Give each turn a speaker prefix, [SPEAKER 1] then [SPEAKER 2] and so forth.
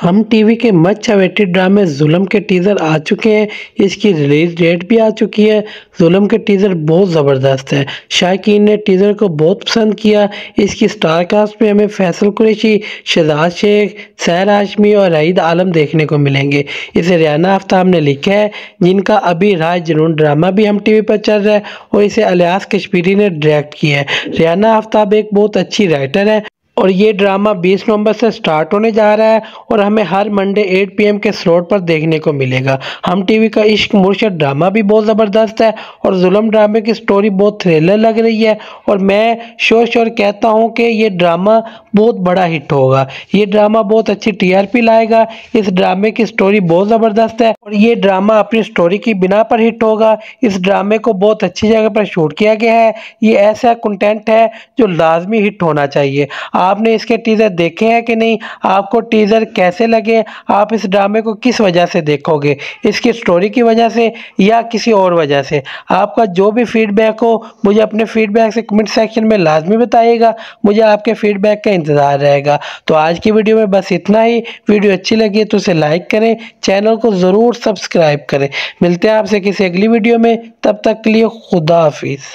[SPEAKER 1] हम टीवी के much awaited ड्रामे जुलम के टीज़र आ चुके हैं इसकी रिलीज डेट भी आ चुकी है जुलम के टीज़र बहुत ज़बरदस्त है शायक ने टीज़र को बहुत पसंद किया इसकी स्टार कास्ट में हमें फैसल कुरेशी शहजाद शेख सैर हाशमी और रईद आलम देखने को मिलेंगे इसे रियाना आफ्ताब ने लिखा है जिनका अभी राय जुनून ड्रामा भी हम टी वी पर चल रहा है और इसे अलियास कश्मीरी ने डायरेक्ट किया है रियाना आफ्ताब एक बहुत अच्छी राइटर है और ये ड्रामा 20 नवंबर से स्टार्ट होने जा रहा है और हमें हर मंडे 8 पीएम के स्लॉट पर देखने को मिलेगा हम टीवी का इश्क मुर्शद ड्रामा भी बहुत ज़बरदस्त है और जुलम ड्रामे की स्टोरी बहुत थ्रिलर लग रही है और मैं श्योर श्योर कहता हूँ कि ये ड्रामा बहुत बड़ा हिट होगा ये ड्रामा बहुत अच्छी टीआरपी लाएगा इस ड्रामे की स्टोरी बहुत ज़बरदस्त है और ये ड्रामा अपनी स्टोरी की बिना पर हिट होगा इस ड्रामे को बहुत अच्छी जगह पर शूट किया गया है ये ऐसा कंटेंट है जो लाजमी हिट होना चाहिए आप आपने इसके टीज़र देखे हैं कि नहीं आपको टीज़र कैसे लगे आप इस ड्रामे को किस वजह से देखोगे इसकी स्टोरी की वजह से या किसी और वजह से आपका जो भी फीडबैक हो मुझे अपने फीडबैक से कमेंट सेक्शन में लाजमी बताइएगा मुझे आपके फीडबैक का इंतज़ार रहेगा तो आज की वीडियो में बस इतना ही वीडियो अच्छी लगी तो उसे लाइक करें चैनल को ज़रूर सब्सक्राइब करें मिलते हैं आपसे किसी अगली वीडियो में तब तक के लिए खुदा हाफिज़